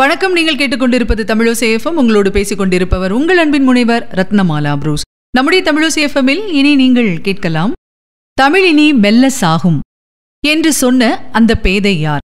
வணக்கம் நீங்கள் கேட்டுக்கொண்டிருப்பது தமிழோசேஃபம் உங்களோடு பேசிக் கொண்டிருப்பவர் உங்கள் அன்பின் முனைவர் ரத்னமாலா புரூஸ் நம்முடைய தமிழோசேஃபமில் இனி நீங்கள் கேட்கலாம் தமிழ் இனி மெல்ல சாகும் என்று சொன்ன அந்த பேதை யார்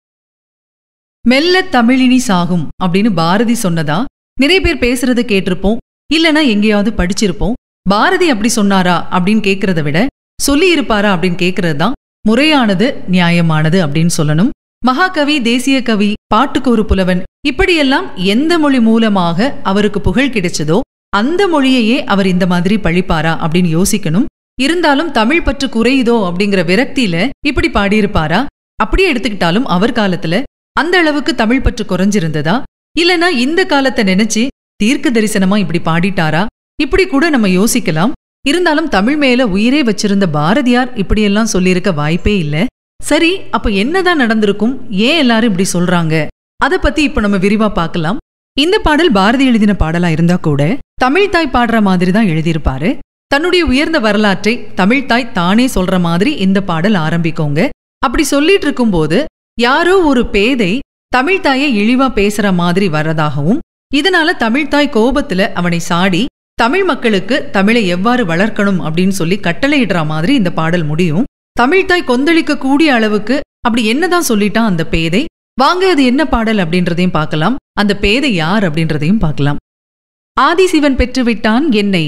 மெல்ல தமிழினி சாகும் அப்படின்னு பாரதி சொன்னதா நிறைய பேர் பேசுறதை கேட்டிருப்போம் இல்லனா எங்கேயாவது படிச்சிருப்போம் பாரதி அப்படி சொன்னாரா அப்படின்னு கேட்கறத விட சொல்லி இருப்பாரா அப்படின்னு கேட்கறது தான் முறையானது நியாயமானது அப்படின்னு சொல்லணும் மகாகவி தேசிய கவி பாட்டுக்கு ஒரு புலவன் இப்படியெல்லாம் எந்த மொழி மூலமாக அவருக்கு புகழ் கிடைச்சதோ அந்த மொழியையே அவர் இந்த மாதிரி பழிப்பாரா அப்படின்னு யோசிக்கணும் இருந்தாலும் தமிழ் பற்று குறையுதோ அப்படிங்கிற விரக்தியில இப்படி பாடியிருப்பாரா அப்படியே எடுத்துக்கிட்டாலும் அவர் காலத்துல அந்த அளவுக்கு தமிழ் பற்று குறைஞ்சிருந்ததா இல்லனா இந்த காலத்தை நினைச்சு தீர்க்க தரிசனமா இப்படி பாடிட்டாரா இப்படி கூட நம்ம யோசிக்கலாம் இருந்தாலும் தமிழ் மேல உயிரே வச்சிருந்த பாரதியார் இப்படியெல்லாம் சொல்லியிருக்க வாய்ப்பே இல்லை சரி அப்ப என்னதான் நடந்திருக்கும் ஏன் எல்லாரும் இப்படி சொல்றாங்க அதை பத்தி இப்ப நம்ம விரிவா பார்க்கலாம் இந்த பாடல் பாரதி எழுதின பாடலா இருந்தா கூட தமிழ்தாய் பாடுற மாதிரி தான் எழுதியிருப்பாரு தன்னுடைய உயர்ந்த வரலாற்றை தாய் தானே சொல்ற மாதிரி இந்த பாடல் ஆரம்பிக்கோங்க அப்படி சொல்லிட்டு இருக்கும்போது யாரோ ஒரு பேதை தமிழ்தாயை இழிவா பேசுற மாதிரி வர்றதாகவும் இதனால தாய் கோபத்துல அவனை சாடி தமிழ் மக்களுக்கு தமிழை எவ்வாறு வளர்க்கணும் அப்படின்னு சொல்லி கட்டளையிடுற மாதிரி இந்த பாடல் முடியும் தமிழ்தாய் கொந்தளிக்க கூடிய அளவுக்கு அப்படி என்னதான் சொல்லிட்டான் அந்த பேதை வாங்க அது என்ன பாடல் அப்படின்றதையும் பார்க்கலாம் அந்த பேதை யார் அப்படின்றதையும் பார்க்கலாம் ஆதிசிவன் பெற்றுவிட்டான் என்னை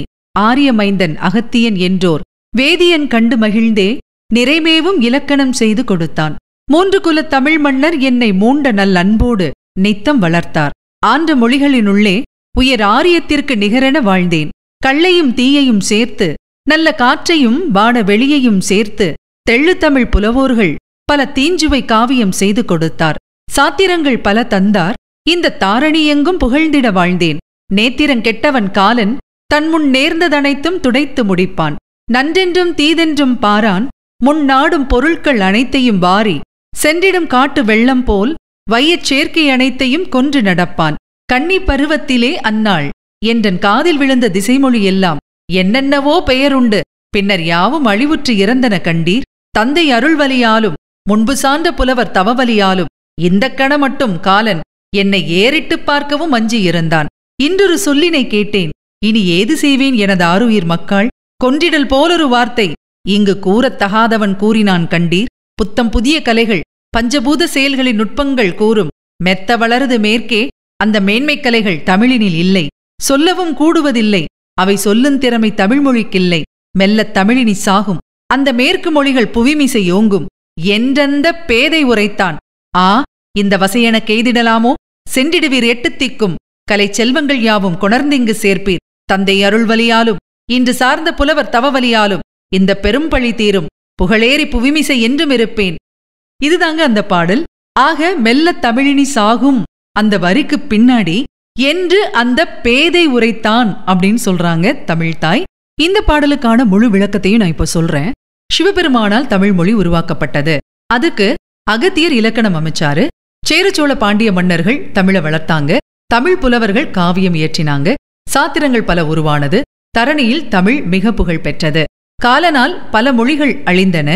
ஆரியமைந்தன் அகத்தியன் என்றோர் வேதியன் கண்டு மகிழ்ந்தே நிறைமேவும் இலக்கணம் செய்து கொடுத்தான் மூன்று குல தமிழ் மன்னர் என்னை மூண்ட நல் அன்போடு நித்தம் வளர்த்தார் ஆண்ட மொழிகளினுள்ளே உயர் ஆரியத்திற்கு நிகரென வாழ்ந்தேன் கள்ளையும் தீயையும் சேர்த்து நல்ல காற்றையும் வாட வெளியையும் சேர்த்து தெள்ளுத்தமிழ் புலவோர்கள் பல தீஞ்சுவை காவியம் செய்து கொடுத்தார் சாத்திரங்கள் பல தந்தார் இந்த தாரணி எங்கும் புகழ்ந்திட வாழ்ந்தேன் கெட்டவன் காலன் தன்முன் நேர்ந்ததனைத்தும் துடைத்து முடிப்பான் நன்றென்றும் தீதென்றும் பாரான் முன் நாடும் பொருட்கள் அனைத்தையும் வாரி சென்றிடும் காட்டு வெள்ளம் போல் வையச் சேர்க்கை அனைத்தையும் கொன்று நடப்பான் கன்னி பருவத்திலே அந்நாள் என்றன் காதில் விழுந்த திசைமொழி எல்லாம் என்னென்னவோ பெயருண்டு பின்னர் யாவும் அழிவுற்று இறந்தன கண்டீர் தந்தை அருள்வலியாலும் முன்பு சார்ந்த புலவர் தவவலியாலும் இந்த கண மட்டும் காலன் என்னை ஏறிட்டு பார்க்கவும் அஞ்சியிருந்தான் இன்றொரு சொல்லினை கேட்டேன் இனி ஏது செய்வேன் எனது ஆருயிர் மக்கள் கொன்றிடல் போலொரு வார்த்தை இங்கு கூறத்தகாதவன் கூறினான் கண்டீர் புத்தம் புதிய கலைகள் பஞ்சபூத செயல்களின் நுட்பங்கள் கூறும் மெத்த வளரது மேற்கே அந்த மேன்மைக் கலைகள் தமிழினில் இல்லை சொல்லவும் கூடுவதில்லை அவை சொல்லும் திறமை தமிழ்மொழிக்கில்லை மெல்லத் தமிழினி சாகும் அந்த மேற்கு மொழிகள் புவிமிசை ஓங்கும் என்றெந்த பேதை உரைத்தான் ஆ இந்த வசையெனக் கெய்திடலாமோ சென்றிடுவீர் எட்டு திக்கும் கலை செல்வங்கள் யாவும் கொணர்ந்திங்கு சேர்ப்பீர் தந்தை அருள்வலியாலும் இன்று சார்ந்த புலவர் தவவலியாலும் இந்த பெரும் பழி தீரும் புகழேறி புவிமிசை என்றும் இருப்பேன் இதுதாங்க அந்த பாடல் ஆக மெல்ல தமிழினி சாகும் அந்த வரிக்கு பின்னாடி என்று அந்த பேதை உரைத்தான் அப்படின்னு சொல்றாங்க தமிழ்தாய் இந்த பாடலுக்கான முழு விளக்கத்தையும் நான் இப்ப சொல்றேன் சிவபெருமானால் தமிழ் மொழி உருவாக்கப்பட்டது அதுக்கு அகத்தியர் இலக்கணம் அமைச்சாரு சேரச்சோழ பாண்டிய மன்னர்கள் தமிழை வளர்த்தாங்க தமிழ் புலவர்கள் காவியம் இயற்றினாங்க சாத்திரங்கள் பல உருவானது தரணியில் தமிழ் மிக புகழ் பெற்றது காலனால் பல மொழிகள் அழிந்தன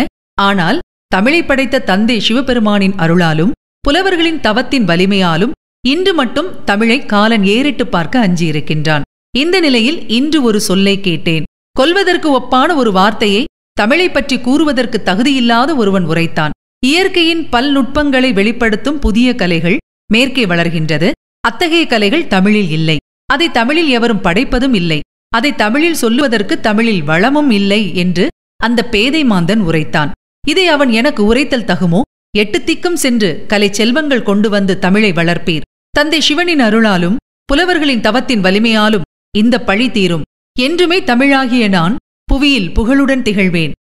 ஆனால் தமிழை படைத்த தந்தை சிவபெருமானின் அருளாலும் புலவர்களின் தவத்தின் வலிமையாலும் இன்று மட்டும் தமிழை காலன் ஏறிட்டு பார்க்க அஞ்சியிருக்கின்றான் இந்த நிலையில் இன்று ஒரு சொல்லை கேட்டேன் கொல்வதற்கு ஒப்பான ஒரு வார்த்தையை தமிழை பற்றி கூறுவதற்கு தகுதியில்லாத ஒருவன் உரைத்தான் இயற்கையின் பல்நுட்பங்களை வெளிப்படுத்தும் புதிய கலைகள் மேற்கே வளர்கின்றது அத்தகைய கலைகள் தமிழில் இல்லை அதை தமிழில் எவரும் படைப்பதும் இல்லை அதை தமிழில் சொல்லுவதற்கு தமிழில் வளமும் இல்லை என்று அந்த பேதை மாந்தன் உரைத்தான் இதை அவன் எனக்கு உரைத்தல் தகுமோ எட்டு திக்கும் சென்று கலை செல்வங்கள் கொண்டு வந்து தமிழை வளர்ப்பீர் தந்தை சிவனின் அருளாலும் புலவர்களின் தவத்தின் வலிமையாலும் இந்த பழி தீரும் என்றுமே தமிழாகிய நான் புவியில் புகழுடன் திகழ்வேன்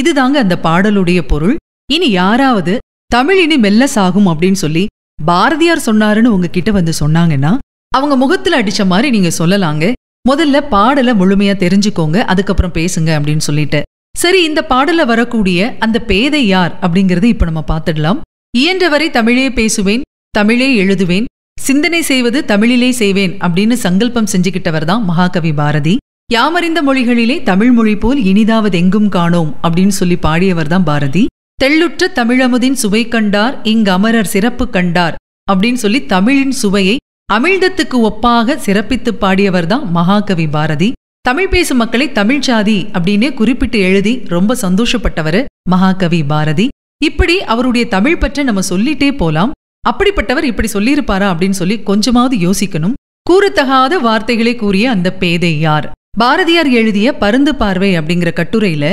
இதுதாங்க அந்த பாடலுடைய பொருள் இனி யாராவது தமிழ் இனி மெல்ல சாகும் அப்படின்னு சொல்லி பாரதியார் சொன்னாருன்னு உங்ககிட்ட வந்து சொன்னாங்கன்னா அவங்க முகத்துல அடிச்ச மாதிரி நீங்க சொல்லலாங்க முதல்ல பாடல முழுமையா தெரிஞ்சுக்கோங்க அதுக்கப்புறம் பேசுங்க அப்படின்னு சொல்லிட்டு சரி இந்த பாடல வரக்கூடிய அந்த பேதை யார் அப்படிங்கறத இப்ப நம்ம பார்த்துடலாம் இயன்றவரை தமிழே பேசுவேன் தமிழே எழுதுவேன் சிந்தனை செய்வது தமிழிலே செய்வேன் அப்படின்னு சங்கல்பம் செஞ்சுக்கிட்டவர் தான் மகாகவி பாரதி யாமறிந்த மொழிகளிலே தமிழ் மொழி போல் இனிதாவது எங்கும் காணோம் அப்படின்னு சொல்லி பாடியவர் தான் பாரதி தெள்ளுற்ற தமிழமுதின் சுவை கண்டார் இங்கு அமரர் சிறப்பு கண்டார் அப்படின்னு சொல்லி தமிழின் சுவையை அமிழ்தத்துக்கு ஒப்பாக சிறப்பித்து பாடியவர் தான் மகாகவி பாரதி தமிழ் பேசும் மக்களை தமிழ் சாதி அப்படின்னு குறிப்பிட்டு எழுதி ரொம்ப சந்தோஷப்பட்டவர் மகாகவி பாரதி இப்படி அவருடைய தமிழ் பற்ற நம்ம சொல்லிட்டே போலாம் அப்படிப்பட்டவர் இப்படி சொல்லியிருப்பாரா அப்படின்னு சொல்லி கொஞ்சமாவது யோசிக்கணும் கூறத்தகாத வார்த்தைகளை கூறிய அந்த பேதை யார் பாரதியார் எழுதிய பருந்து பார்வை அப்படிங்கிற கட்டுரையில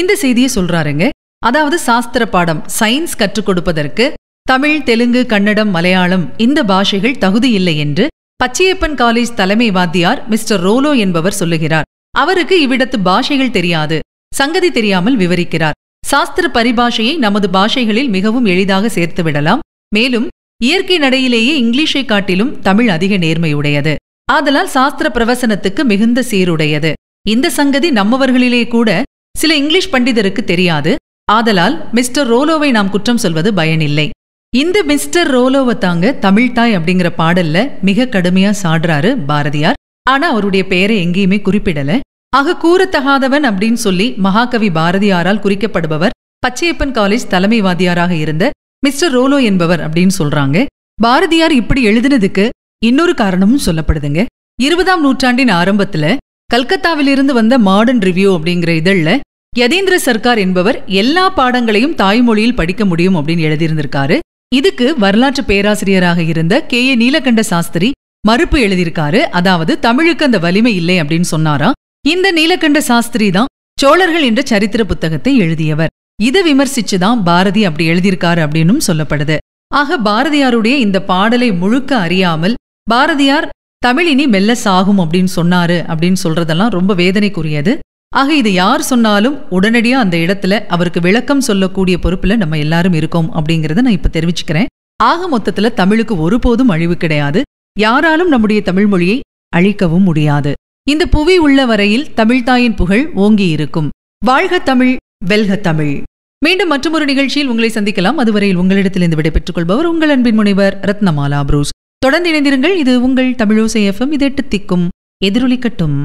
இந்த செய்தியை சொல்றாருங்க அதாவது சாஸ்திர பாடம் சயின்ஸ் கற்றுக் கொடுப்பதற்கு தமிழ் தெலுங்கு கன்னடம் மலையாளம் இந்த பாஷைகள் தகுதியில்லை என்று பச்சையப்பன் காலேஜ் தலைமை வாத்தியார் மிஸ்டர் ரோலோ என்பவர் சொல்லுகிறார் அவருக்கு இவ்விடத்து பாஷைகள் தெரியாது சங்கதி தெரியாமல் விவரிக்கிறார் சாஸ்திர பரிபாஷையை நமது பாஷைகளில் மிகவும் எளிதாக சேர்த்து விடலாம் மேலும் இயற்கை நடையிலேயே இங்கிலீஷை காட்டிலும் தமிழ் அதிக நேர்மையுடையது ஆதலால் சாஸ்திர பிரவசனத்துக்கு மிகுந்த சீருடையது இந்த சங்கதி நம்மவர்களிலே கூட சில இங்கிலீஷ் பண்டிதருக்கு தெரியாது ஆதலால் மிஸ்டர் ரோலோவை நாம் குற்றம் சொல்வது பயனில்லை இந்த மிஸ்டர் ரோலோவை தாங்க தமிழ்தாய் அப்படிங்கிற பாடல்ல மிக கடுமையா சாடுறாரு பாரதியார் ஆனா அவருடைய பெயரை எங்கேயுமே குறிப்பிடல ஆக கூறத்தகாதவன் அப்படின்னு சொல்லி மகாகவி பாரதியாரால் குறிக்கப்படுபவர் பச்சையப்பன் காலேஜ் தலைமைவாதியாராக இருந்த மிஸ்டர் ரோலோ என்பவர் அப்படின்னு சொல்றாங்க பாரதியார் இப்படி எழுதினதுக்கு இன்னொரு காரணமும் சொல்லப்படுதுங்க இருபதாம் நூற்றாண்டின் ஆரம்பத்துல கல்கத்தாவிலிருந்து வந்த மாடர்ன் ரிவ்யூ அப்படிங்கிற இதழில் யதேந்திர சர்க்கார் என்பவர் எல்லா பாடங்களையும் தாய்மொழியில் படிக்க முடியும் அப்படின்னு எழுதியிருந்திருக்காரு இதுக்கு வரலாற்று பேராசிரியராக இருந்த கே ஏ நீலகண்ட சாஸ்திரி மறுப்பு எழுதியிருக்காரு அதாவது தமிழுக்கு அந்த வலிமை இல்லை அப்படின்னு சொன்னாரா இந்த நீலகண்ட சாஸ்திரி தான் சோழர்கள் என்ற சரித்திர புத்தகத்தை எழுதியவர் இதை விமர்சிச்சுதான் பாரதி அப்படி எழுதியிருக்காரு அப்படின்னும் சொல்லப்படுது ஆக பாரதியாருடைய இந்த பாடலை முழுக்க அறியாமல் பாரதியார் தமிழினி மெல்ல சாகும் அப்படின்னு சொன்னாரு அப்படின்னு சொல்றதெல்லாம் ரொம்ப வேதனைக்குரியது ஆக இது யார் சொன்னாலும் உடனடியாக அந்த இடத்துல அவருக்கு விளக்கம் சொல்லக்கூடிய பொறுப்பில் நம்ம எல்லாரும் இருக்கோம் அப்படிங்கிறத நான் இப்போ தெரிவிச்சுக்கிறேன் ஆக மொத்தத்தில் தமிழுக்கு ஒருபோதும் அழிவு கிடையாது யாராலும் நம்முடைய தமிழ் மொழியை அழிக்கவும் முடியாது இந்த புவி உள்ள வரையில் தமிழ்தாயின் புகழ் ஓங்கி இருக்கும் வாழ்க தமிழ் வெல்க தமிழ் மீண்டும் மற்றொரு நிகழ்ச்சியில் உங்களை சந்திக்கலாம் அதுவரையில் உங்களிடத்திலிருந்து விடைபெற்றுக் கொள்பவர் உங்கள் அன்பின் முனைவர் ரத்னமாலா புரூஸ் தொடர்ந்து இணைந்திருங்கள் இது உங்கள் தமிழோசை எஃப்எம் இது எட்டு திக்கும் எதிரொலிக்கட்டும்